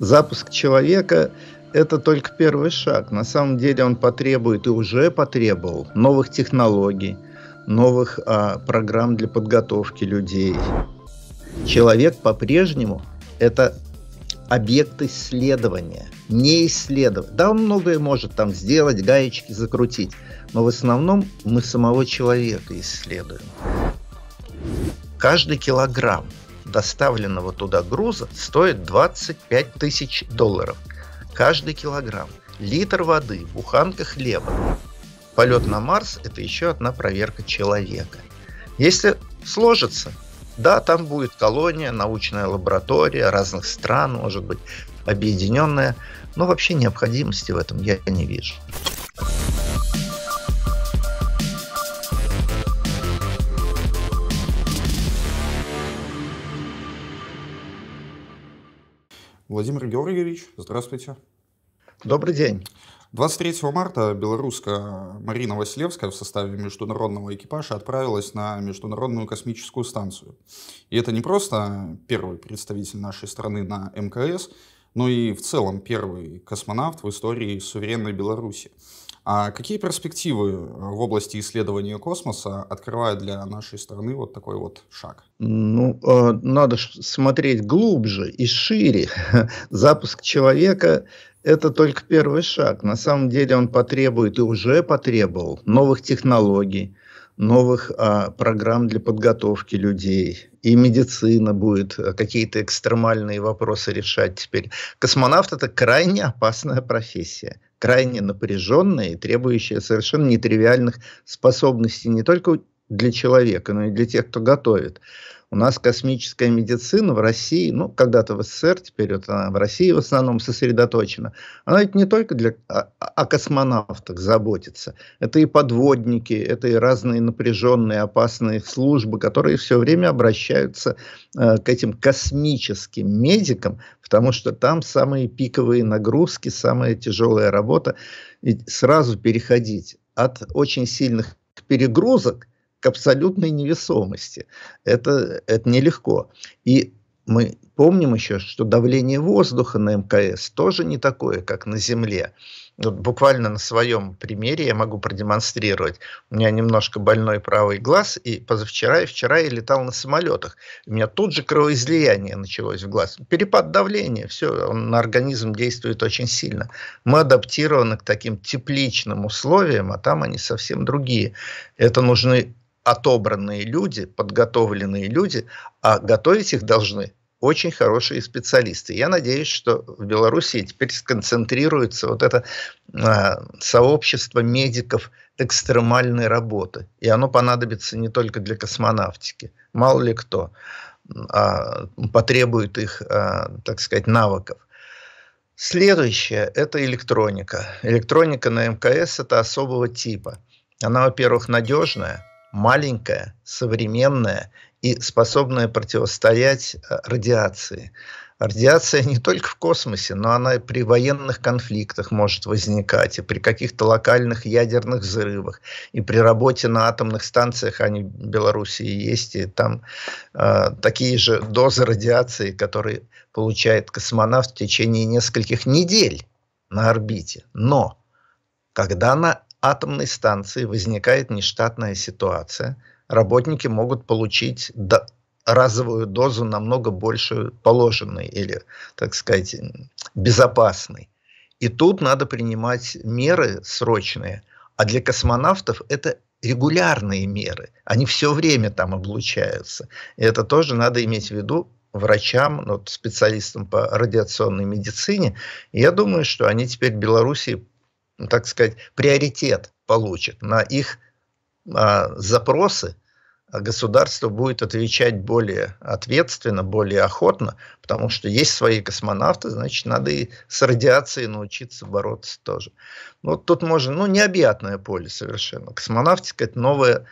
Запуск человека – это только первый шаг. На самом деле он потребует и уже потребовал новых технологий, новых а, программ для подготовки людей. Человек по-прежнему – это объект исследования, не исследовать. Да, он многое может там сделать, гаечки закрутить, но в основном мы самого человека исследуем. Каждый килограмм – доставленного туда груза стоит 25 тысяч долларов каждый килограмм, литр воды, буханка хлеба. Полет на Марс – это еще одна проверка человека. Если сложится, да, там будет колония, научная лаборатория разных стран, может быть, объединенная, но вообще необходимости в этом я не вижу. Владимир Георгиевич, здравствуйте. Добрый день. 23 марта белоруска Марина Василевская в составе международного экипажа отправилась на Международную космическую станцию. И это не просто первый представитель нашей страны на МКС, но и в целом первый космонавт в истории суверенной Беларуси. А какие перспективы э, в области исследования космоса открывает для нашей страны вот такой вот шаг? Ну, э, надо смотреть глубже и шире. Запуск человека это только первый шаг. На самом деле он потребует и уже потребовал новых технологий, новых а, программ для подготовки людей. И медицина будет а, какие-то экстремальные вопросы решать теперь. Космонавт это крайне опасная профессия, крайне напряженная и требующая совершенно нетривиальных способностей не только для человека, но и для тех, кто готовит. У нас космическая медицина в России, ну, когда-то в СССР, теперь вот она в России в основном сосредоточена. Она ведь не только для, о, а, а, о космонавтах заботится. Это и подводники, это и разные напряженные, опасные службы, которые все время обращаются э, к этим космическим медикам, потому что там самые пиковые нагрузки, самая тяжелая работа. И сразу переходить от очень сильных перегрузок – к абсолютной невесомости. Это, это нелегко. И мы помним еще, что давление воздуха на МКС тоже не такое, как на Земле. Вот буквально на своем примере я могу продемонстрировать. У меня немножко больной правый глаз, и позавчера и вчера я летал на самолетах. У меня тут же кровоизлияние началось в глаз. Перепад давления, все, он на организм действует очень сильно. Мы адаптированы к таким тепличным условиям, а там они совсем другие. Это нужны отобранные люди, подготовленные люди, а готовить их должны очень хорошие специалисты. Я надеюсь, что в Беларуси теперь сконцентрируется вот это э, сообщество медиков экстремальной работы. И оно понадобится не только для космонавтики. Мало ли кто э, потребует их, э, так сказать, навыков. Следующее – это электроника. Электроника на МКС – это особого типа. Она, во-первых, надежная – маленькая, современная и способная противостоять э, радиации. Радиация не только в космосе, но она и при военных конфликтах может возникать, и при каких-то локальных ядерных взрывах, и при работе на атомных станциях, они в Беларуси есть, и там э, такие же дозы радиации, которые получает космонавт в течение нескольких недель на орбите. Но когда на атомной станции возникает нештатная ситуация, работники могут получить до разовую дозу намного больше положенной или, так сказать, безопасной. И тут надо принимать меры срочные. А для космонавтов это регулярные меры. Они все время там облучаются. И это тоже надо иметь в виду врачам, вот специалистам по радиационной медицине. И я думаю, что они теперь в Беларуси ну, так сказать, приоритет получит. На их а, запросы государство будет отвечать более ответственно, более охотно, потому что есть свои космонавты, значит, надо и с радиацией научиться бороться тоже. Ну, вот тут можно, ну, необъятное поле совершенно. Космонавтика – это новое,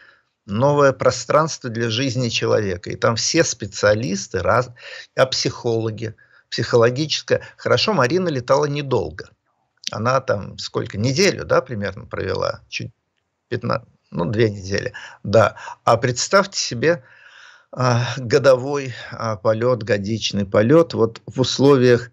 новое пространство для жизни человека. И там все специалисты, раз, а психологи, психологическое. Хорошо, Марина летала недолго – она там сколько, неделю, да, примерно провела, чуть 15, ну, две недели, да. А представьте себе э, годовой э, полет, годичный полет, вот в условиях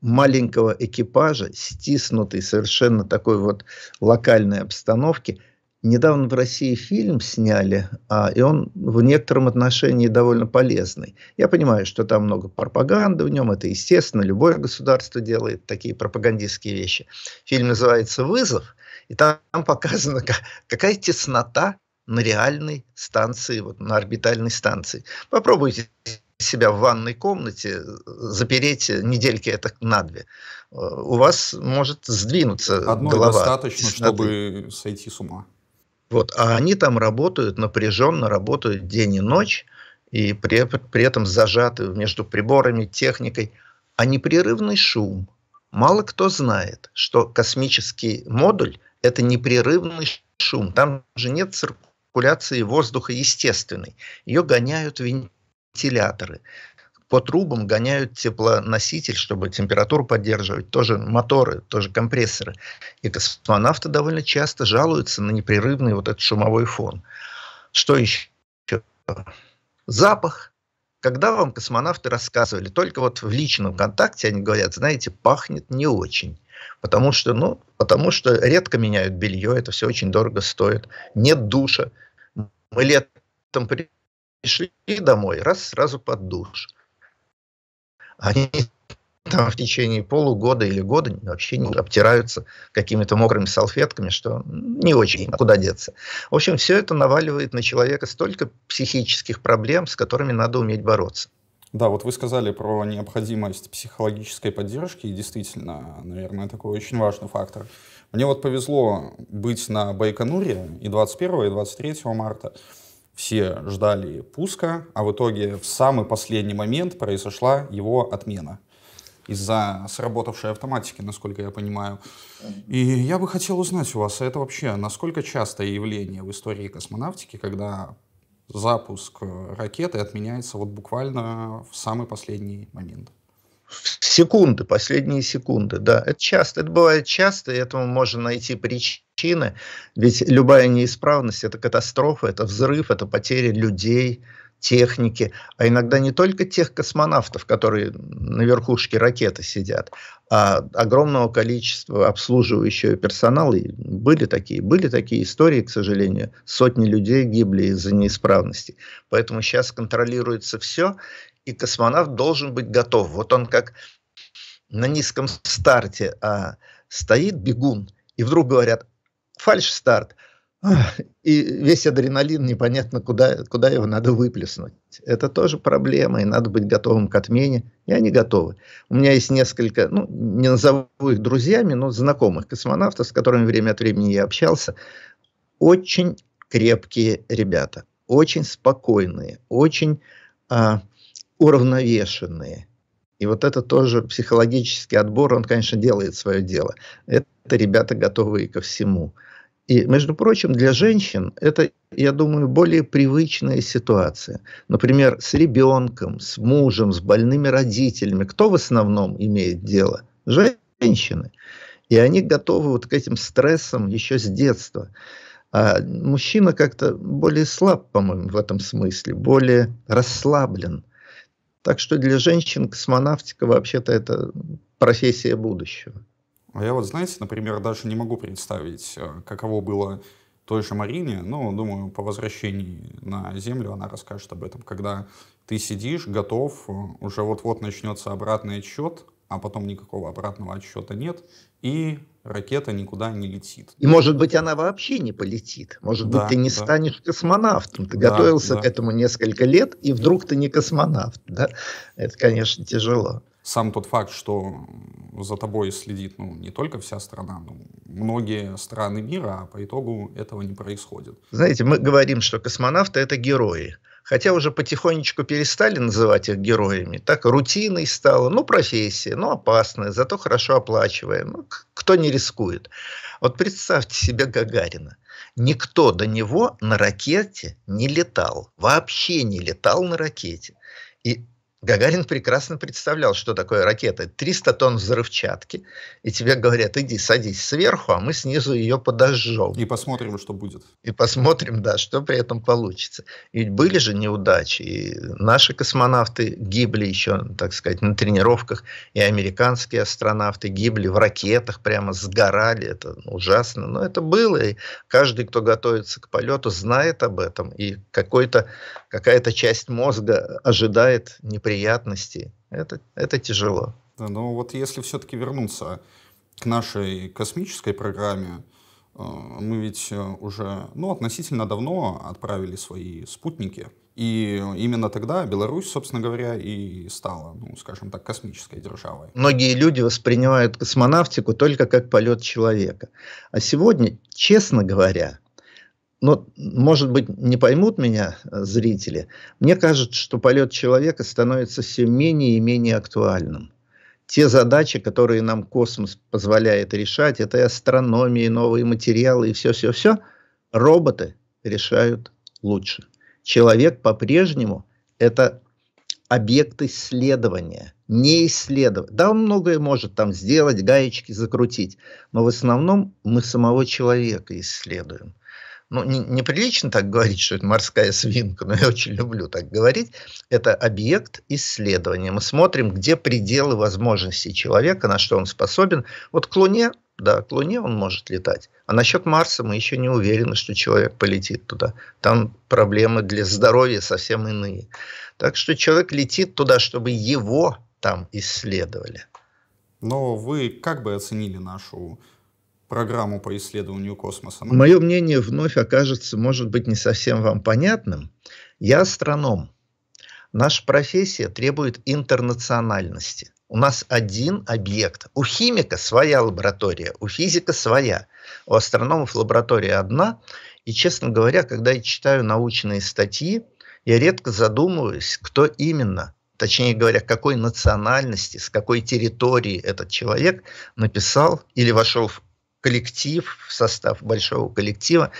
маленького экипажа, стиснутой совершенно такой вот локальной обстановки – Недавно в России фильм сняли, а, и он в некотором отношении довольно полезный. Я понимаю, что там много пропаганды в нем, это естественно, любое государство делает такие пропагандистские вещи. Фильм называется «Вызов», и там показано, как, какая теснота на реальной станции, вот на орбитальной станции. Попробуйте себя в ванной комнате, э, запереть недельки это на две. Э, у вас может сдвинуться Одной голова. достаточно, тесноты. чтобы сойти с ума. Вот, а они там работают, напряженно работают день и ночь, и при, при этом зажаты между приборами, техникой. А непрерывный шум. Мало кто знает, что космический модуль – это непрерывный шум. Там же нет циркуляции воздуха естественной. Ее гоняют вентиляторы по трубам гоняют теплоноситель, чтобы температуру поддерживать, тоже моторы, тоже компрессоры. И космонавты довольно часто жалуются на непрерывный вот этот шумовой фон. Что еще? Запах. Когда вам космонавты рассказывали, только вот в личном контакте они говорят, знаете, пахнет не очень. Потому что, ну, потому что редко меняют белье, это все очень дорого стоит. Нет душа. Мы летом пришли домой, раз сразу под душ они там в течение полугода или года вообще не обтираются какими-то мокрыми салфетками, что не очень куда деться. В общем, все это наваливает на человека столько психических проблем, с которыми надо уметь бороться. Да, вот вы сказали про необходимость психологической поддержки, и действительно, наверное, такой очень важный фактор. Мне вот повезло быть на Байконуре и 21 и 23 марта. Все ждали пуска, а в итоге в самый последний момент произошла его отмена из-за сработавшей автоматики, насколько я понимаю. И я бы хотел узнать у вас, это вообще насколько частое явление в истории космонавтики, когда запуск ракеты отменяется вот буквально в самый последний момент? секунды, последние секунды, да. Это часто, это бывает часто, и этому можно найти причины, ведь любая неисправность – это катастрофа, это взрыв, это потеря людей, техники, а иногда не только тех космонавтов, которые на верхушке ракеты сидят, а огромного количества обслуживающего персонала. И были такие, были такие истории, к сожалению, сотни людей гибли из-за неисправности. Поэтому сейчас контролируется все, и космонавт должен быть готов. Вот он как на низком старте а, стоит бегун, и вдруг говорят, фальш-старт, и весь адреналин непонятно, куда, куда его надо выплеснуть. Это тоже проблема, и надо быть готовым к отмене. И они готовы. У меня есть несколько, ну, не назову их друзьями, но знакомых космонавтов, с которыми время от времени я общался. Очень крепкие ребята, очень спокойные, очень а, уравновешенные. И вот это тоже психологический отбор, он, конечно, делает свое дело. Это ребята готовые ко всему. И, между прочим, для женщин это, я думаю, более привычная ситуация. Например, с ребенком, с мужем, с больными родителями. Кто в основном имеет дело? Женщины. И они готовы вот к этим стрессам еще с детства. А мужчина как-то более слаб, по-моему, в этом смысле, более расслаблен. Так что для женщин космонавтика вообще-то это профессия будущего. А я вот, знаете, например, даже не могу представить, э, каково было той же Марине, Ну, думаю, по возвращении на Землю она расскажет об этом, когда ты сидишь, готов, э, уже вот-вот начнется обратный отсчет, а потом никакого обратного отсчета нет, и ракета никуда не летит. И может быть она вообще не полетит. Может да, быть ты не да. станешь космонавтом. Ты да, готовился да. к этому несколько лет, и вдруг ты не космонавт. Да? Это, конечно, тяжело. Сам тот факт, что за тобой следит ну, не только вся страна, но многие страны мира, а по итогу этого не происходит. Знаете, мы говорим, что космонавты это герои хотя уже потихонечку перестали называть их героями, так рутиной стало, ну, профессия, ну, опасная, зато хорошо оплачиваемая, ну, кто не рискует. Вот представьте себе Гагарина. Никто до него на ракете не летал, вообще не летал на ракете. И Гагарин прекрасно представлял, что такое ракета. 300 тонн взрывчатки, и тебе говорят, иди садись сверху, а мы снизу ее подожжем. И посмотрим, что будет. И посмотрим, да, что при этом получится. Ведь были же неудачи. И наши космонавты гибли еще, так сказать, на тренировках, и американские астронавты гибли в ракетах, прямо сгорали. Это ужасно. Но это было, и каждый, кто готовится к полету, знает об этом. И какой-то какая-то часть мозга ожидает неприятности неприятностей. Это, это тяжело. Да, но вот если все-таки вернуться к нашей космической программе, э, мы ведь э, уже ну, относительно давно отправили свои спутники. И именно тогда Беларусь, собственно говоря, и стала, ну, скажем так, космической державой. Многие люди воспринимают космонавтику только как полет человека. А сегодня, честно говоря, но, ну, может быть, не поймут меня э, зрители, мне кажется, что полет человека становится все менее и менее актуальным. Те задачи, которые нам космос позволяет решать, это и астрономия, и новые материалы, и все-все-все, роботы решают лучше. Человек по-прежнему – это объект исследования, не исследовать. Да, он многое может там сделать, гаечки закрутить, но в основном мы самого человека исследуем ну, не, неприлично так говорить, что это морская свинка, но я очень люблю так говорить, это объект исследования. Мы смотрим, где пределы возможностей человека, на что он способен. Вот к Луне, да, к Луне он может летать. А насчет Марса мы еще не уверены, что человек полетит туда. Там проблемы для здоровья совсем иные. Так что человек летит туда, чтобы его там исследовали. Но вы как бы оценили нашу программу по исследованию космоса? Мое мнение вновь окажется, может быть, не совсем вам понятным. Я астроном. Наша профессия требует интернациональности. У нас один объект. У химика своя лаборатория, у физика своя. У астрономов лаборатория одна. И, честно говоря, когда я читаю научные статьи, я редко задумываюсь, кто именно, точнее говоря, какой национальности, с какой территории этот человек написал или вошел в коллектив, в состав большого коллектива,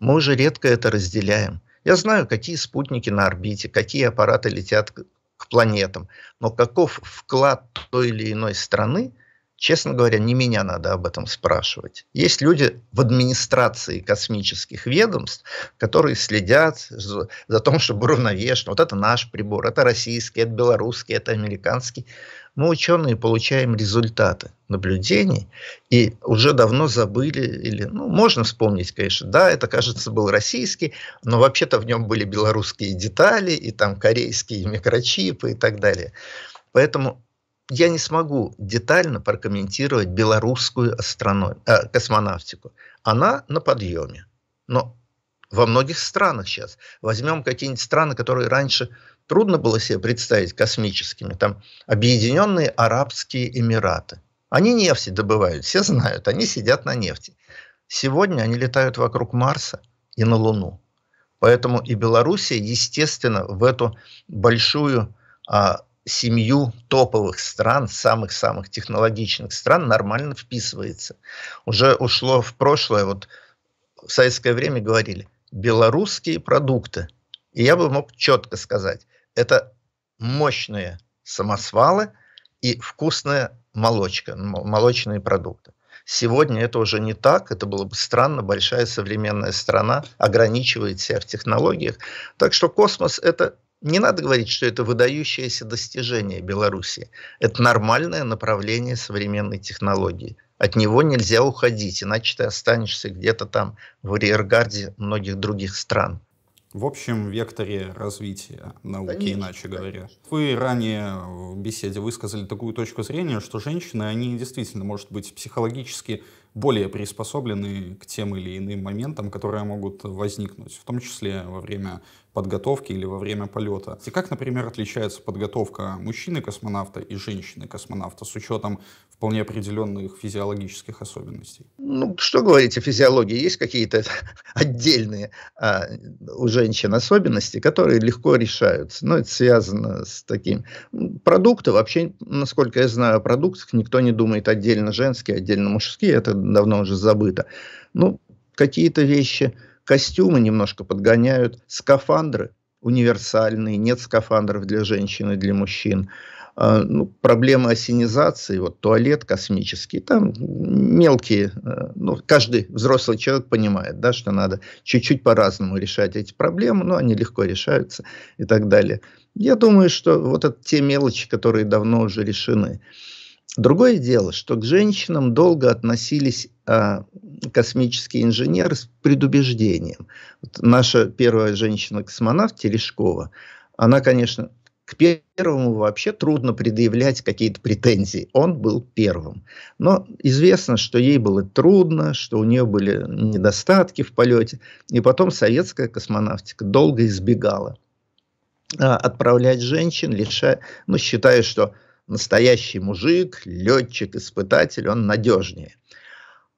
мы уже редко это разделяем. Я знаю, какие спутники на орбите, какие аппараты летят к планетам, но каков вклад той или иной страны, честно говоря, не меня надо об этом спрашивать. Есть люди в администрации космических ведомств, которые следят за, за тем, чтобы уравновешено. Вот это наш прибор, это российский, это белорусский, это американский мы, ученые, получаем результаты наблюдений и уже давно забыли, или, ну, можно вспомнить, конечно, да, это, кажется, был российский, но вообще-то в нем были белорусские детали, и там корейские микрочипы и так далее. Поэтому я не смогу детально прокомментировать белорусскую астроном э, космонавтику. Она на подъеме, но во многих странах сейчас. Возьмем какие-нибудь страны, которые раньше трудно было себе представить космическими, там Объединенные Арабские Эмираты. Они нефти добывают, все знают, они сидят на нефти. Сегодня они летают вокруг Марса и на Луну. Поэтому и Белоруссия, естественно, в эту большую а, семью топовых стран, самых-самых технологичных стран, нормально вписывается. Уже ушло в прошлое, вот в советское время говорили, белорусские продукты. И я бы мог четко сказать, это мощные самосвалы и вкусная молочка, молочные продукты. Сегодня это уже не так, это было бы странно, большая современная страна ограничивает себя в технологиях. Так что космос – это не надо говорить, что это выдающееся достижение Беларуси. Это нормальное направление современной технологии. От него нельзя уходить, иначе ты останешься где-то там в арьергарде многих других стран в общем векторе развития науки, конечно, иначе говоря. Конечно. Вы ранее в беседе высказали такую точку зрения, что женщины, они действительно, может быть, психологически более приспособлены к тем или иным моментам, которые могут возникнуть, в том числе во время подготовки или во время полета. И как, например, отличается подготовка мужчины-космонавта и женщины-космонавта с учетом вполне определенных физиологических особенностей? Ну, что говорить о физиологии? Есть какие-то отдельные а, у женщин особенности, которые легко решаются. Но ну, это связано с таким... Продукты вообще, насколько я знаю о продуктах, никто не думает отдельно женские, отдельно мужские. Это давно уже забыто. Ну, какие-то вещи Костюмы немножко подгоняют, скафандры универсальные, нет скафандров для женщин и для мужчин. А, ну, проблема осенизации, вот туалет космический, там мелкие, э, ну, каждый взрослый человек понимает, да, что надо чуть-чуть по-разному решать эти проблемы, но они легко решаются и так далее. Я думаю, что вот это те мелочи, которые давно уже решены. Другое дело, что к женщинам долго относились а, космические инженеры с предубеждением. Вот наша первая женщина-космонавт Терешкова, она, конечно, к первому вообще трудно предъявлять какие-то претензии. Он был первым. Но известно, что ей было трудно, что у нее были недостатки в полете. И потом советская космонавтика долго избегала а, отправлять женщин, лишая, ну, считая, что настоящий мужик, летчик, испытатель, он надежнее.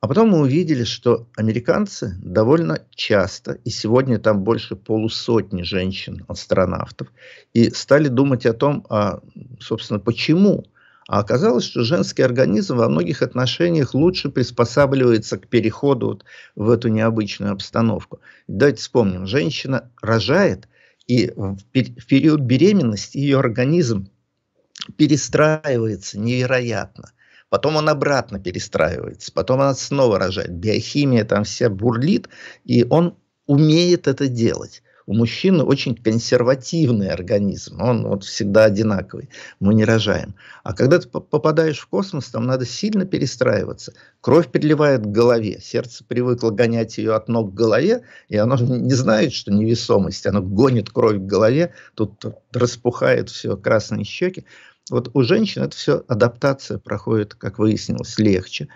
А потом мы увидели, что американцы довольно часто, и сегодня там больше полусотни женщин-астронавтов, и стали думать о том, а, собственно, почему. А оказалось, что женский организм во многих отношениях лучше приспосабливается к переходу в эту необычную обстановку. Давайте вспомним, женщина рожает, и в период беременности ее организм перестраивается невероятно. Потом он обратно перестраивается, потом он снова рожает. Биохимия там вся бурлит, и он умеет это делать. У мужчины очень консервативный организм, он вот всегда одинаковый, мы не рожаем. А когда ты попадаешь в космос, там надо сильно перестраиваться. Кровь переливает к голове, сердце привыкло гонять ее от ног к голове, и оно не знает, что невесомость, оно гонит кровь к голове, тут распухает все, красные щеки. Вот у женщин это все адаптация проходит, как выяснилось, легче.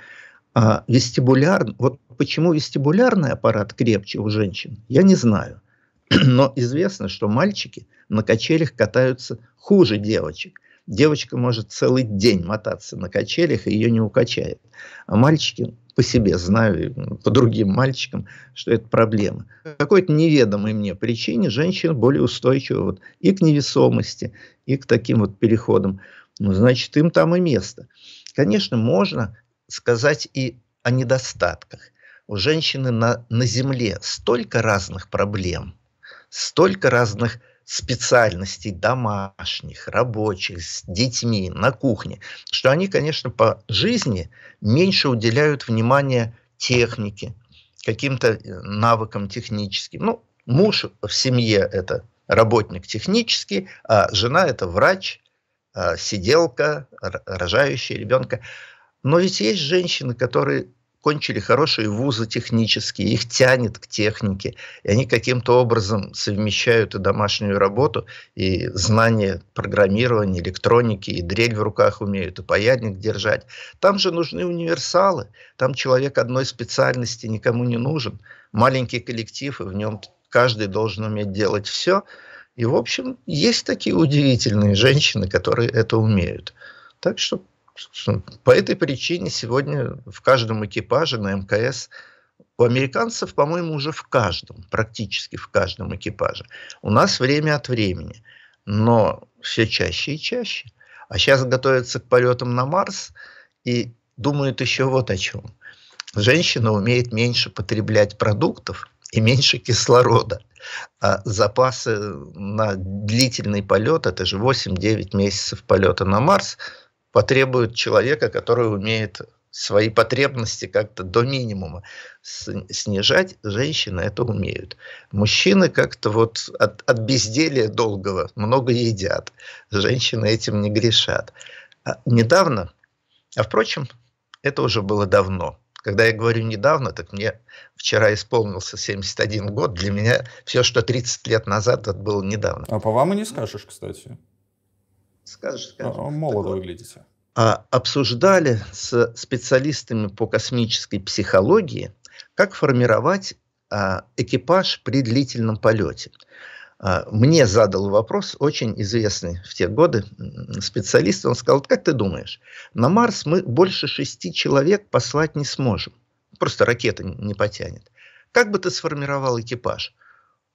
А вестибуляр, вот почему вестибулярный аппарат крепче у женщин, я не знаю. Но известно, что мальчики на качелях катаются хуже девочек. Девочка может целый день мотаться на качелях, и ее не укачает. А мальчики по себе знаю, по другим мальчикам, что это проблема. По какой-то неведомой мне причине женщина более устойчива вот и к невесомости, и к таким вот переходам. Ну, значит, им там и место. Конечно, можно сказать и о недостатках. У женщины на, на Земле столько разных проблем, столько разных специальностей домашних, рабочих, с детьми, на кухне, что они, конечно, по жизни меньше уделяют внимания технике, каким-то э, навыкам техническим. Ну, муж в семье это работник технический, а жена это врач, а, сиделка, рожающая ребенка. Но ведь есть женщины, которые кончили хорошие вузы технические, их тянет к технике, и они каким-то образом совмещают и домашнюю работу, и знания программирования, электроники, и дрель в руках умеют, и паяльник держать. Там же нужны универсалы, там человек одной специальности никому не нужен, маленький коллектив, и в нем каждый должен уметь делать все. И, в общем, есть такие удивительные женщины, которые это умеют. Так что по этой причине сегодня в каждом экипаже на МКС у американцев, по-моему, уже в каждом, практически в каждом экипаже. У нас время от времени, но все чаще и чаще. А сейчас готовятся к полетам на Марс и думают еще вот о чем. Женщина умеет меньше потреблять продуктов и меньше кислорода. А запасы на длительный полет, это же 8-9 месяцев полета на Марс – потребует человека, который умеет свои потребности как-то до минимума снижать, женщины это умеют. Мужчины как-то вот от, от безделия долгого много едят. Женщины этим не грешат. А недавно, а впрочем, это уже было давно. Когда я говорю недавно, так мне вчера исполнился 71 год. Для меня все, что 30 лет назад, это было недавно. А по вам и не скажешь, кстати скажешь, а, скажешь. А молодо вот. выглядите. А обсуждали с специалистами по космической психологии, как формировать а, экипаж при длительном полете. А, мне задал вопрос очень известный в те годы специалист. Он сказал, как ты думаешь, на Марс мы больше шести человек послать не сможем. Просто ракета не потянет. Как бы ты сформировал экипаж?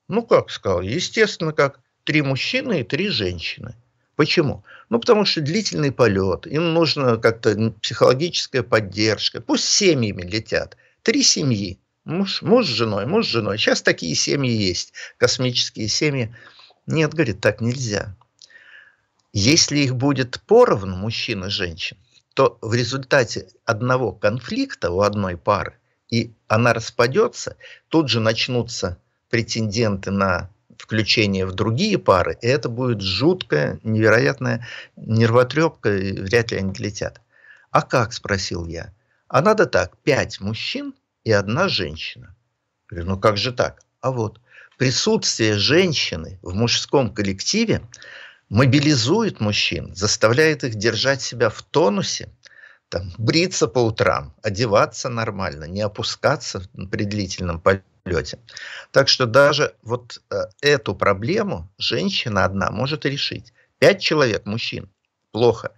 Ну как, сказал, естественно, как три мужчины и три женщины. Почему? Ну, потому что длительный полет, им нужна как-то психологическая поддержка. Пусть семьями летят. Три семьи. Муж, муж с женой, муж с женой. Сейчас такие семьи есть, космические семьи. Нет, говорит, так нельзя. Если их будет поровну, мужчин и женщин, то в результате одного конфликта у одной пары, и она распадется, тут же начнутся претенденты на включение в другие пары, и это будет жуткая, невероятная нервотрепка, и вряд ли они летят. А как, спросил я. А надо так, пять мужчин и одна женщина. Я говорю, ну как же так? А вот, присутствие женщины в мужском коллективе мобилизует мужчин, заставляет их держать себя в тонусе, там, бриться по утрам, одеваться нормально, не опускаться при длительном полете самолете. Так что даже вот э, эту проблему женщина одна может решить. Пять человек мужчин плохо.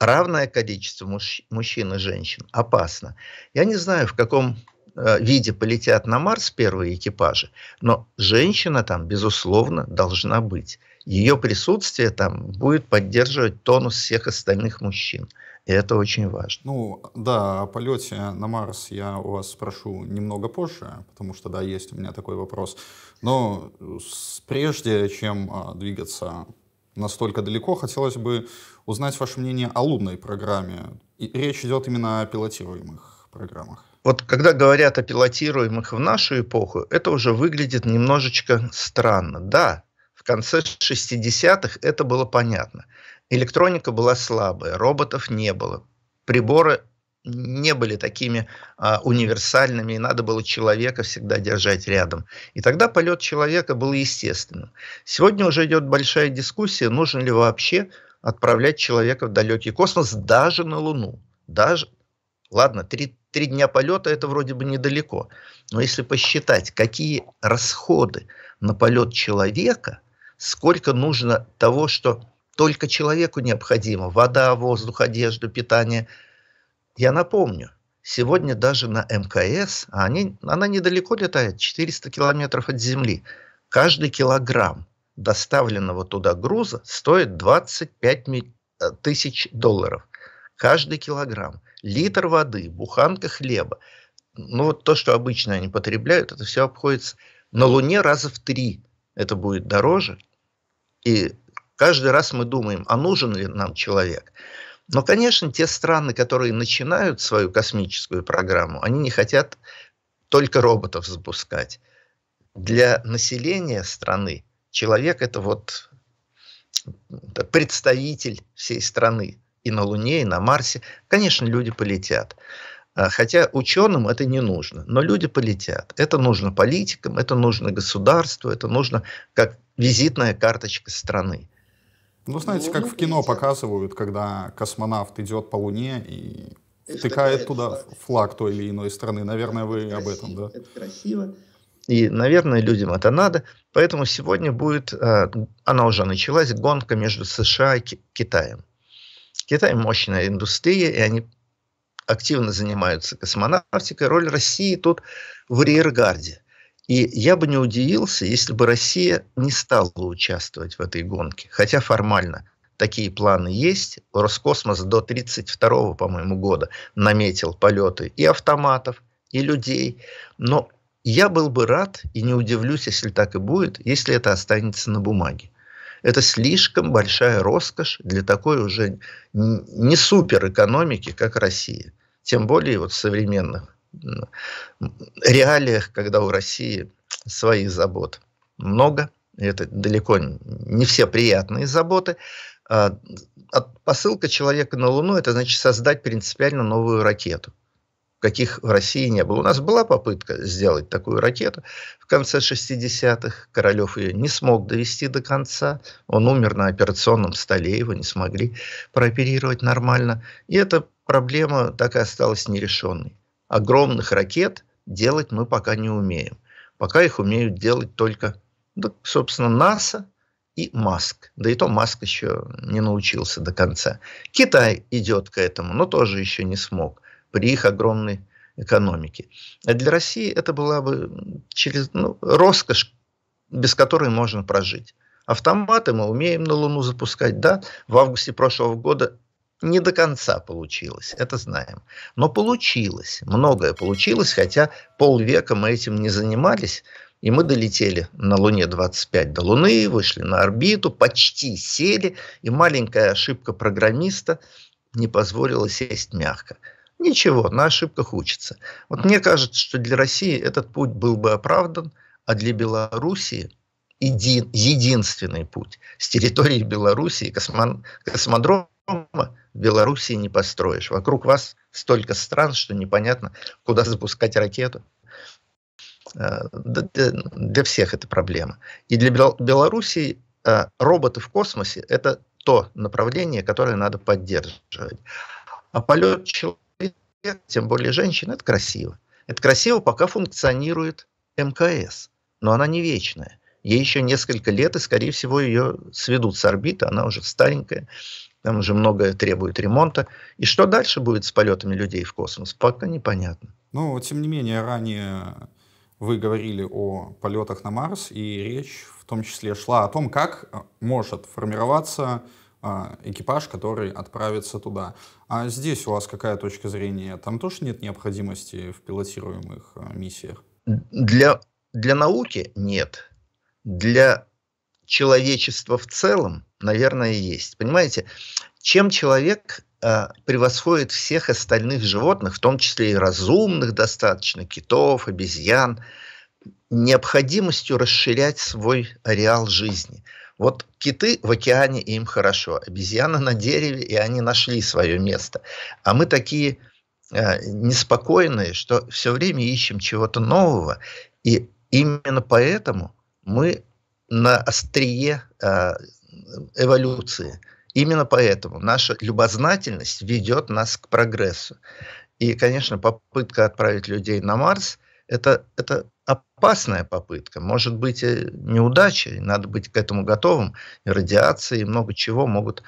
Равное количество муж, мужчин и женщин опасно. Я не знаю, в каком э, виде полетят на Марс первые экипажи, но женщина там, безусловно, должна быть. Ее присутствие там будет поддерживать тонус всех остальных мужчин. И это очень важно. Ну, да, о полете на Марс я у вас спрошу немного позже, потому что, да, есть у меня такой вопрос. Но прежде чем а, двигаться настолько далеко, хотелось бы узнать ваше мнение о лунной программе. И речь идет именно о пилотируемых программах. Вот когда говорят о пилотируемых в нашу эпоху, это уже выглядит немножечко странно. Да, в конце 60-х это было понятно электроника была слабая, роботов не было, приборы не были такими а, универсальными, и надо было человека всегда держать рядом. И тогда полет человека был естественным. Сегодня уже идет большая дискуссия, нужно ли вообще отправлять человека в далекий космос, даже на Луну. Даже, ладно, три, три дня полета это вроде бы недалеко. Но если посчитать, какие расходы на полет человека, сколько нужно того, что только человеку необходимо. Вода, воздух, одежда, питание. Я напомню, сегодня даже на МКС, а они, она недалеко летает, 400 километров от Земли, каждый килограмм доставленного туда груза стоит 25 э, тысяч долларов. Каждый килограмм. Литр воды, буханка хлеба. Ну вот то, что обычно они потребляют, это все обходится. На Луне раза в три это будет дороже. И Каждый раз мы думаем, а нужен ли нам человек? Но, конечно, те страны, которые начинают свою космическую программу, они не хотят только роботов запускать. Для населения страны человек – это вот представитель всей страны. И на Луне, и на Марсе. Конечно, люди полетят. А, хотя ученым это не нужно, но люди полетят. Это нужно политикам, это нужно государству, это нужно как визитная карточка страны. Ну, знаете, ну, как ну, в кино показывают, когда космонавт идет по Луне и, и втыкает туда флаг. флаг той или иной страны. Наверное, вы это об этом, да? Это красиво. И, наверное, людям это надо. Поэтому сегодня будет, э, она уже началась, гонка между США и Китаем. Китай мощная индустрия, и они активно занимаются космонавтикой. Роль России тут в рейергарде. И я бы не удивился, если бы Россия не стала участвовать в этой гонке. Хотя формально такие планы есть. Роскосмос до 32 по-моему, года наметил полеты и автоматов, и людей. Но я был бы рад и не удивлюсь, если так и будет, если это останется на бумаге. Это слишком большая роскошь для такой уже не суперэкономики, как Россия. Тем более вот современных реалиях, когда у России своих забот много, это далеко не все приятные заботы. А, посылка человека на Луну – это значит создать принципиально новую ракету каких в России не было. У нас была попытка сделать такую ракету в конце 60-х. Королев ее не смог довести до конца. Он умер на операционном столе, его не смогли прооперировать нормально. И эта проблема так и осталась нерешенной огромных ракет делать мы пока не умеем. Пока их умеют делать только, да, собственно, НАСА и Маск. Да и то Маск еще не научился до конца. Китай идет к этому, но тоже еще не смог при их огромной экономике. А для России это была бы через, ну, роскошь, без которой можно прожить. Автоматы мы умеем на Луну запускать, да. В августе прошлого года не до конца получилось, это знаем. Но получилось, многое получилось, хотя полвека мы этим не занимались. И мы долетели на Луне 25 до Луны, вышли на орбиту, почти сели, и маленькая ошибка программиста не позволила сесть мягко. Ничего, на ошибках учится. Вот мне кажется, что для России этот путь был бы оправдан, а для Белоруссии един, единственный путь с территории Белоруссии космон, космодром в Белоруссии не построишь. Вокруг вас столько стран, что непонятно, куда запускать ракету. Э, для всех это проблема. И для Белоруссии э, роботы в космосе – это то направление, которое надо поддерживать. А полет человека, тем более женщин, это красиво. Это красиво, пока функционирует МКС, но она не вечная. Ей еще несколько лет, и, скорее всего, ее сведут с орбиты, она уже старенькая, там уже многое требует ремонта. И что дальше будет с полетами людей в космос, пока непонятно. Ну, тем не менее, ранее вы говорили о полетах на Марс, и речь в том числе шла о том, как э, может формироваться а, экипаж, который отправится туда. А здесь у вас какая точка зрения? Там тоже нет необходимости в пилотируемых э, миссиях? Для, для науки нет для человечества в целом, наверное, есть. Понимаете, чем человек а, превосходит всех остальных животных, в том числе и разумных достаточно, китов, обезьян, необходимостью расширять свой ареал жизни. Вот киты в океане, и им хорошо, обезьяны на дереве, и они нашли свое место. А мы такие э, неспокойные, что все время ищем чего-то нового, и именно поэтому – мы на острие э, эволюции. Именно поэтому наша любознательность ведет нас к прогрессу. И, конечно, попытка отправить людей на Марс это, это опасная попытка. Может быть, и э, неудача, и надо быть к этому готовым. И радиация, и много чего могут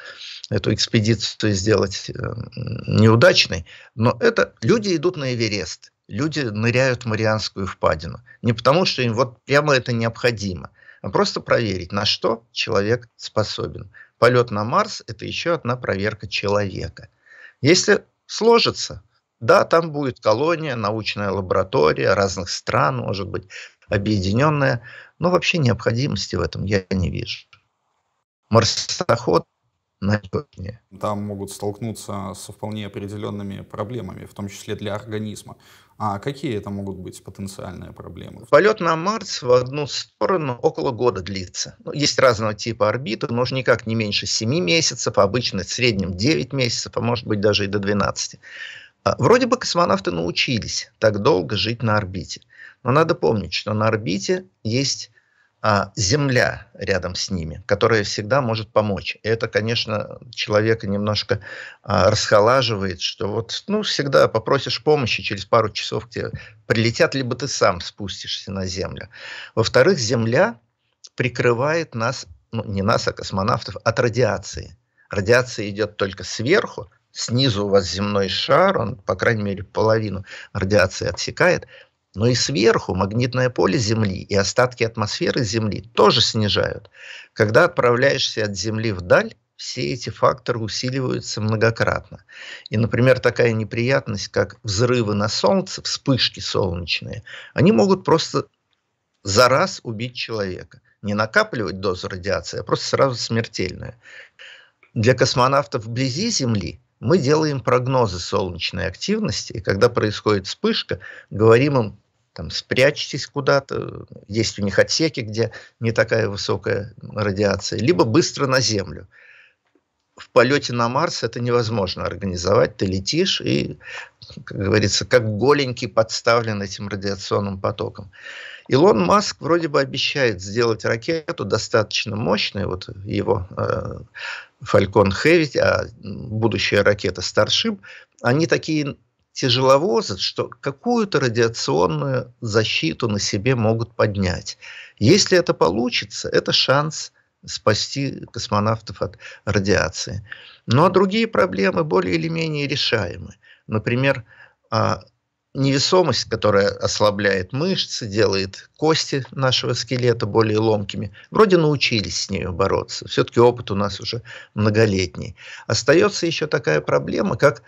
эту экспедицию сделать э, неудачной. Но это люди идут на Эверест люди ныряют в Марианскую впадину. Не потому, что им вот прямо это необходимо, а просто проверить, на что человек способен. Полет на Марс – это еще одна проверка человека. Если сложится, да, там будет колония, научная лаборатория разных стран, может быть, объединенная, но вообще необходимости в этом я не вижу. Марсоход на Там могут столкнуться со вполне определенными проблемами, в том числе для организма. А какие это могут быть потенциальные проблемы? Полет на Марс в одну сторону около года длится. Ну, есть разного типа орбиты, но уж никак не меньше 7 месяцев, а обычно в среднем 9 месяцев, а может быть даже и до 12. А, вроде бы космонавты научились так долго жить на орбите. Но надо помнить, что на орбите есть а земля рядом с ними, которая всегда может помочь. И это, конечно, человека немножко а, расхолаживает, что вот, ну, всегда попросишь помощи, через пару часов к тебе прилетят, либо ты сам спустишься на землю. Во-вторых, земля прикрывает нас, ну, не нас, а космонавтов, от радиации. Радиация идет только сверху, снизу у вас земной шар, он, по крайней мере, половину радиации отсекает, но и сверху магнитное поле Земли и остатки атмосферы Земли тоже снижают. Когда отправляешься от Земли вдаль, все эти факторы усиливаются многократно. И, например, такая неприятность, как взрывы на Солнце, вспышки солнечные, они могут просто за раз убить человека. Не накапливать дозу радиации, а просто сразу смертельная. Для космонавтов вблизи Земли мы делаем прогнозы солнечной активности, и когда происходит вспышка, говорим им, там спрячьтесь куда-то, есть у них отсеки, где не такая высокая радиация, либо быстро на Землю. В полете на Марс это невозможно организовать, ты летишь и, как говорится, как голенький подставлен этим радиационным потоком. Илон Маск вроде бы обещает сделать ракету достаточно мощной, вот его э, Falcon Heavy, а будущая ракета Starship, они такие тяжеловозы, что какую-то радиационную защиту на себе могут поднять. Если это получится, это шанс спасти космонавтов от радиации. Но ну, а другие проблемы более или менее решаемы. Например, а, невесомость, которая ослабляет мышцы, делает кости нашего скелета более ломкими. Вроде научились с ней бороться. Все-таки опыт у нас уже многолетний. Остается еще такая проблема, как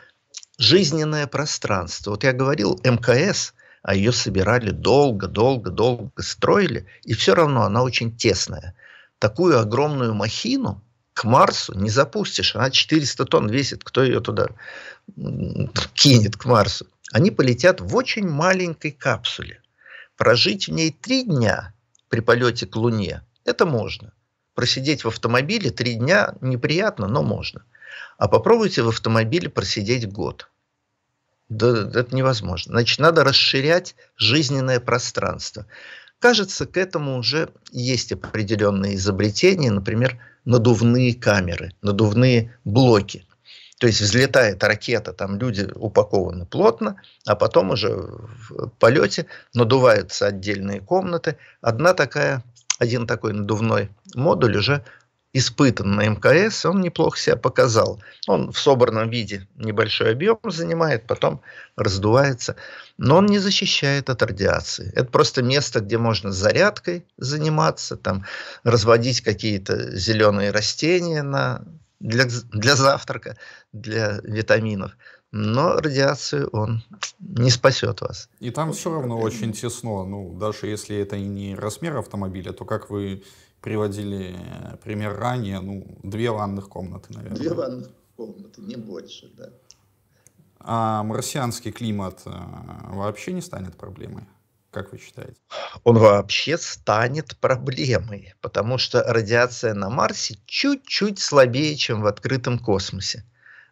жизненное пространство. Вот я говорил, МКС, а ее собирали долго, долго, долго строили, и все равно она очень тесная. Такую огромную махину к Марсу не запустишь. Она 400 тонн весит, кто ее туда кинет к Марсу. Они полетят в очень маленькой капсуле. Прожить в ней три дня при полете к Луне – это можно. Просидеть в автомобиле три дня неприятно, но можно – а попробуйте в автомобиле просидеть год. Да, это невозможно. Значит, надо расширять жизненное пространство. Кажется, к этому уже есть определенные изобретения, например, надувные камеры, надувные блоки. То есть взлетает ракета, там люди упакованы плотно, а потом уже в полете надуваются отдельные комнаты. Одна такая, один такой надувной модуль уже испытан на МКС, он неплохо себя показал. Он в собранном виде небольшой объем занимает, потом раздувается. Но он не защищает от радиации. Это просто место, где можно зарядкой заниматься, там, разводить какие-то зеленые растения на, для, для завтрака, для витаминов. Но радиацию он не спасет вас. И там все равно очень тесно. Ну, даже если это и не размер автомобиля, то как вы приводили э, пример ранее, ну, две ванных комнаты, наверное. Две ванных комнаты, не больше, да. А марсианский климат э, вообще не станет проблемой? Как вы считаете? Он вообще станет проблемой, потому что радиация на Марсе чуть-чуть слабее, чем в открытом космосе.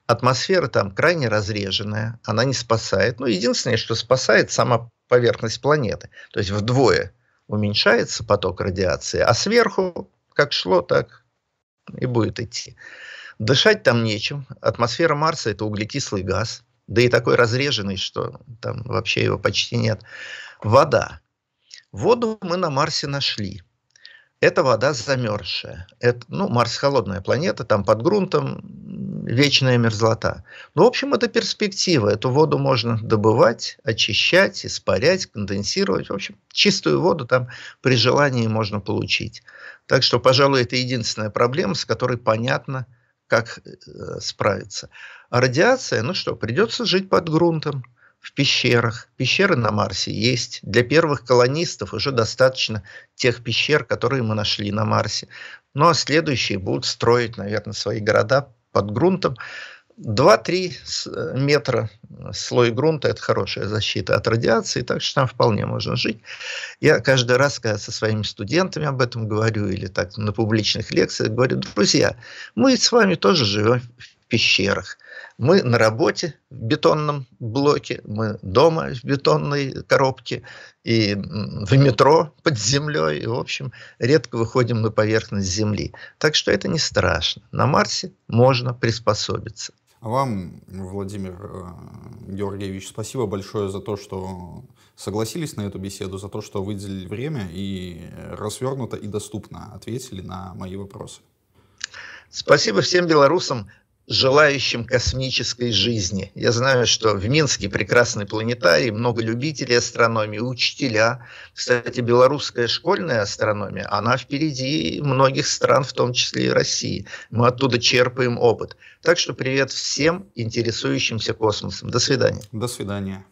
Атмосфера там крайне разреженная, она не спасает. Ну, единственное, что спасает, сама поверхность планеты. То есть вдвое – уменьшается поток радиации, а сверху как шло, так и будет идти. Дышать там нечем. Атмосфера Марса – это углекислый газ, да и такой разреженный, что там вообще его почти нет. Вода. Воду мы на Марсе нашли. Это вода замерзшая. Это, ну, Марс холодная планета, там под грунтом вечная мерзлота. Ну, в общем, это перспектива. Эту воду можно добывать, очищать, испарять, конденсировать. В общем, чистую воду там при желании можно получить. Так что, пожалуй, это единственная проблема, с которой понятно, как э, справиться. А радиация, ну что, придется жить под грунтом, в пещерах. Пещеры на Марсе есть. Для первых колонистов уже достаточно тех пещер, которые мы нашли на Марсе. Ну а следующие будут строить, наверное, свои города под грунтом. 2-3 э, метра слой грунта – это хорошая защита от радиации, так что там вполне можно жить. Я каждый раз, когда со своими студентами об этом говорю или так на публичных лекциях, говорю, друзья, мы с вами тоже живем в пещерах. Мы на работе в бетонном блоке, мы дома в бетонной коробке, и в метро под землей, и, в общем, редко выходим на поверхность Земли. Так что это не страшно. На Марсе можно приспособиться. А вам, Владимир э, Георгиевич, спасибо большое за то, что согласились на эту беседу, за то, что выделили время и развернуто и доступно ответили на мои вопросы. Спасибо всем белорусам желающим космической жизни. Я знаю, что в Минске прекрасный планетарий, много любителей астрономии, учителя. Кстати, белорусская школьная астрономия, она впереди многих стран, в том числе и России. Мы оттуда черпаем опыт. Так что привет всем интересующимся космосом. До свидания. До свидания.